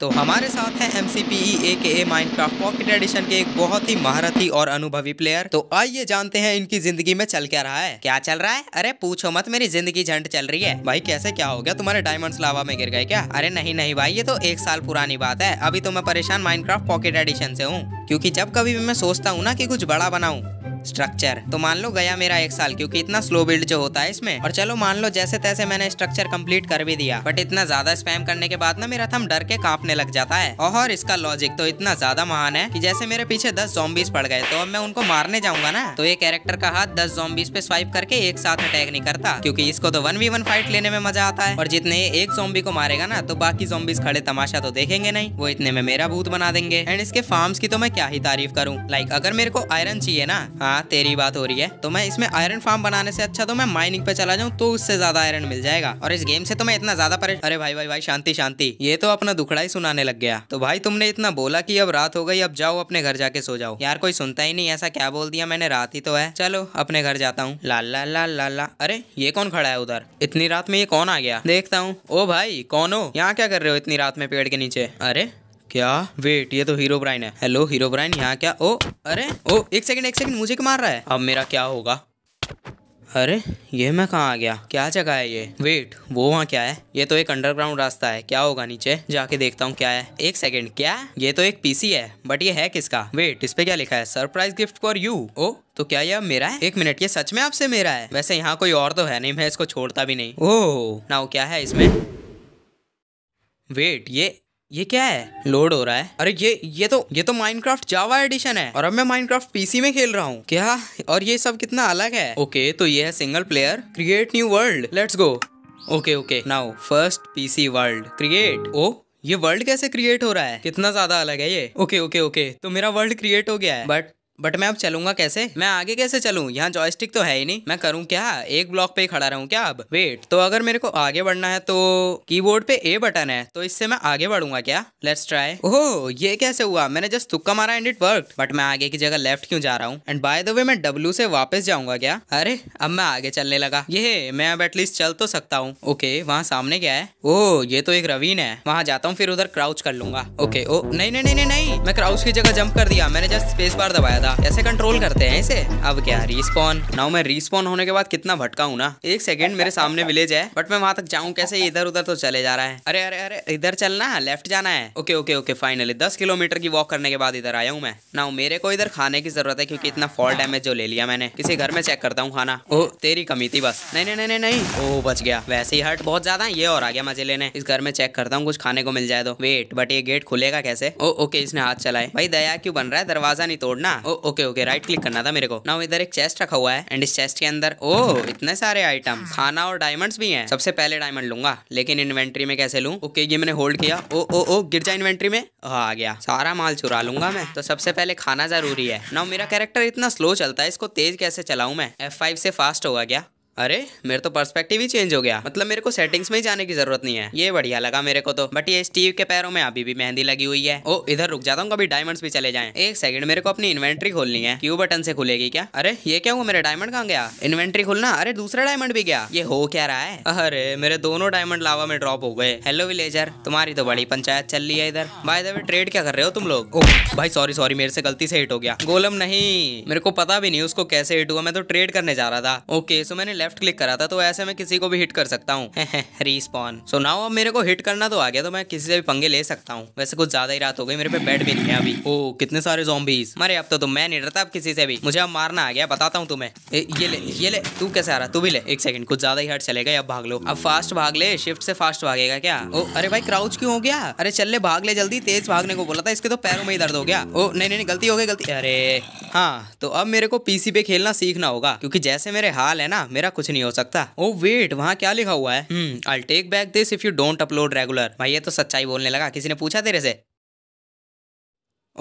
तो हमारे साथ हैं एम सी पी ए के A Minecraft pocket edition के एक बहुत ही महारथी और अनुभवी प्लेयर तो आइए जानते हैं इनकी जिंदगी में चल क्या रहा है क्या चल रहा है अरे पूछो मत मेरी जिंदगी झंड चल रही है भाई कैसे क्या हो गया तुम्हारे डायमंड लावा में गिर गए क्या अरे नहीं नहीं भाई ये तो एक साल पुरानी बात है अभी तो मैं परेशान माइंड पॉकेट एडिशन से हूँ क्यूँकी जब कभी भी मैं सोचता हूँ ना की कुछ बड़ा बनाऊँ स्ट्रक्चर तो मान लो गया मेरा एक साल क्योंकि इतना स्लो बिल्ड जो होता है इसमें और चलो मान लो जैसे तैसे मैंने स्ट्रक्चर कंप्लीट कर भी दिया बट इतना ज्यादा स्पैम करने के बाद ना मेरा थम डर के कांपने लग जाता है और इसका लॉजिक तो इतना ज्यादा महान है की जैसे मेरे पीछे दस जॉम्बीज पड़ गए तो अब मैं उनको मारने जाऊंगा ना तो ये कैरेक्टर का हाथ दस जॉम्बीज पे स्वाइप करके एक साथ अटैक नहीं करता क्यूँकी इसको तो वन वी वन फाइट लेने में मजा आता है और जितने एक जोम्बी को मारेगा ना तो बाकी जॉम्बीज खड़े तमाशा तो देखेंगे नहीं वो इतने में मेरा भूत बना देंगे एंड इसके फार्म्स की तो मैं क्या ही तारीफ करूँ लाइक अगर मेरे को आयरन चाहिए ना हाँ हाँ तेरी बात हो रही है तो मैं इसमें आयरन फार्म बनाने से अच्छा तो मैं माइनिंग पे चला जाऊँ तो उससे ज्यादा आयरन मिल जाएगा और इस गेम से तो मैं इतना ज्यादा परेशान अरे भाई भाई भाई शांति शांति ये तो अपना दुखड़ा ही सुनाने लग गया तो भाई तुमने इतना बोला की अब रात हो गई अब जाओ अपने घर जाके सो जाओ यार कोई सुनता ही नहीं ऐसा क्या बोल दिया मैंने रात ही तो है चलो अपने घर जाता हूँ लाल लाल लाल लाल ला अरे ये कौन खड़ा है उधर इतनी रात में ये कौन आ गया देखता हूँ ओ भाई कौन हो यहाँ क्या कर रहे हो इतनी रात में पेड़ के नीचे अरे क्या वेट ये तो हीरो ब्राइन है हेलो हीरो ब्राइन यहाँ क्या ओ अरे ओ एक सेकंड एक सेकंड मुझे क्यों मार रहा है अब मेरा क्या होगा अरे ये मैं कहाँ आ गया क्या जगह है ये वेट वो वहाँ क्या है ये तो एक अंडरग्राउंड रास्ता है क्या होगा नीचे जाके देखता हूँ क्या है एक सेकंड क्या ये तो एक पीसी है बट ये है किसका वेट इस पे क्या लिखा है सरप्राइज गिफ्ट फॉर यू ओ तो क्या ये मेरा है एक मिनट ये सच में आपसे मेरा है वैसे यहाँ कोई और तो है नहीं मैं इसको छोड़ता भी नहीं ओह ना क्या है इसमें वेट ये ये क्या है लोड हो रहा है अरे ये ये तो ये तो माइनक्राफ्ट जावा एडिशन है और अब मैं माइनक्राफ्ट पीसी में खेल रहा हूँ क्या और ये सब कितना अलग है ओके तो ये है single player create new world let's go okay okay now first PC world create ओ ये वर्ल्ड कैसे क्रिएट हो रहा है कितना ज्यादा अलग है ये ओके ओके ओके तो मेरा वर्ल्ड क्रिएट हो गया है बट बट मैं अब चलूंगा कैसे मैं आगे कैसे चलूँ यहाँ जॉयस्टिक तो है ही नहीं मैं करूँ क्या एक ब्लॉक पे ही खड़ा रहूँ क्या अब वेट तो अगर मेरे को आगे बढ़ना है तो कीबोर्ड पे ए बटन है तो इससे मैं आगे बढ़ूंगा क्या लेट्स ट्राई ओहो ये कैसे हुआ मैंने जस्ट तुक्का मारा एंड इट वर्क बट मैं आगे की जगह लेफ्ट क्यों जा रहा हूँ एंड बाय द वे मैं डब्ल्यू से वापस जाऊंगा क्या अरे अब मैं आगे चलने लगा ये मैं अब एटलीस्ट चल तो सकता हूँ ओके वहाँ सामने क्या है ओह ये तो एक रवीन है वहाँ जाता हूँ फिर उधर क्राउच कर लूंगा ओके ओ नहीं नहीं नहीं नहीं मैं क्राउच की जगह जंप कर दिया मैंने जस्ट स्पेस बार दबाया था था कैसे कंट्रोल करते हैं इसे अब क्या रिस्पॉन नाउ मैं रिस्पॉन होने के बाद कितना भटका हूँ ना एक सेकंड मेरे सामने विलेज है बट मैं वहां तक जाऊँ कैसे इधर उधर तो चले जा रहा है अरे अरे अरे इधर चलना है लेफ्ट जाना है ओके ओके ओके फाइनली दस किलोमीटर की वॉक करने के बाद इधर आया हूँ मैं ना मेरे को इधर खाने की जरूरत है क्यूँकी इतना फॉल डैमेज जो ले लिया मैंने किसी घर में चेक करता हूँ खाना ओ तेरी कमी थी बस नहीं नहीं नहीं नहीं ओ बच गया वैसे ही हर्ट बहुत ज्यादा है ये और आ गया मजे लेने इस घर में चेक करता हूँ कुछ खाने को मिल जाए तो वेट बट ये गेट खुलेगा कैसे ओ ओके इसने हाथ चलाए भाई दया क्यों बन रहा है दरवाजा नहीं तोड़ना ओ ओके ओके राइट क्लिक करना था मेरे को ना इधर एक चेस्ट रखा हुआ है एंड इस चेस्ट के अंदर ओ oh, इतने सारे आइटम खाना और डायमंड्स भी हैं सबसे पहले डायमंड लूंगा लेकिन इन्वेंट्री में कैसे लू ओके ये मैंने होल्ड किया ओ ओ ओ गिर जा इन्वेंट्री में oh, आ गया सारा माल चुरा लूंगा मैं तो सबसे पहले खाना जरूरी है ना मेरा कैरेक्टर इतना स्लो चलता है इसको तेज कैसे चलाऊ मैं एफ से फास्ट होगा क्या अरे मेरे तो पर्सपेक्टिव ही चेंज हो गया मतलब मेरे को सेटिंग्स में ही जाने की जरूरत नहीं है ये बढ़िया लगा मेरे को तो बट ये स्टीव के पैरों में अभी भी मेहंदी लगी हुई है ओ इधर रुक जाता हूँ कभी डायमंड्स भी चले जाएं एक सेकंड मेरे को अपनी इन्वेंट्री खोलनी है क्यू बटन से खुलेगी क्या अरे ये क्या हुआ मेरा डायमंड कहाँ गया इन्वेंट्री खुलना अरे दूसरा डायमंड भी गया ये हो क्या रहा है अरे मेरे दोनों डायमंड लावा में ड्रॉप हो गए हेलो विलेजर तुम्हारी तो बड़ी पंचायत चल रही है इधर बाय द वे ट्रेड क्या कर रहे हो तुम लोग ओ भाई सॉरी सॉरी मेरे से गलती से हिट हो गया गोलम नहीं मेरे को पता भी नहीं उसको कैसे हिट हुआ मैं तो ट्रेड करने जा रहा था ओके सो मैंने लेफ्ट क्लिक करा था तो ऐसे में किसी को भी हिट कर सकता हूँ रिस्पॉन सो नाउ अब मेरे को हिट करना तो आ गया तो मैं किसी से भी पंगे ले सकता हूँ वैसे कुछ ज्यादा ही रात हो गई मेरे पे बेड भी नहीं है अभी ओ oh, कितने सारे जोबीज मरे अब तो तुम मैं नहीं डरता अब किसी से भी मुझे अब मारना आ गया बताता हूँ तुम्हें ये ले ये ले तू कैसे आ रहा तू भी ले एक सेकंड कुछ ज्यादा ही हट चले अब भाग लो अब फास्ट भाग ले शिफ्ट से फास्ट भागेगा क्या ओ oh, अरे भाई क्राउच क्यों हो गया अरे चल ले भाग ले जल्दी तेज भागने को बोला था इसके तो पैरों में ही दर्द हो गया ओ oh, नहीं नहीं गलती हो गई गलती अरे हाँ तो अब मेरे को पीसी पे खेलना सीखना होगा क्योंकि जैसे मेरे हाल है ना मेरा कुछ नहीं हो सकता ओ oh, वेट वहाँ क्या लिखा हुआ है I take back this if you don't upload regular भाई ये तो सच्चाई बोलने लगा किसी ने पूछा तेरे से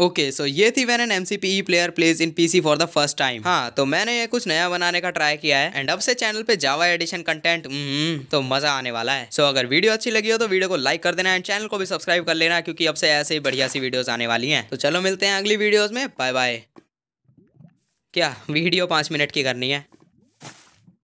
ओके okay, सो so ये थी van N M C P player plays in PC for the first time हाँ तो मैंने ये कुछ नया बनाने का ट्राई किया है एंड अब से चैनल पे जावा एडिशन कंटेंट तो मजा आने वाला है सो so, अगर वीडियो अच्छी लगी हो तो वीडियो को लाइक कर देना एंड चैनल को भी सब्सक्राइब कर लेना क्योंकि अब से ऐसे ही बढ़िया सी वीडियोज आने वाली हैं तो चलो मिलते हैं अगली वीडियोज में बाय बाय क्या वीडियो पाँच मिनट की करनी है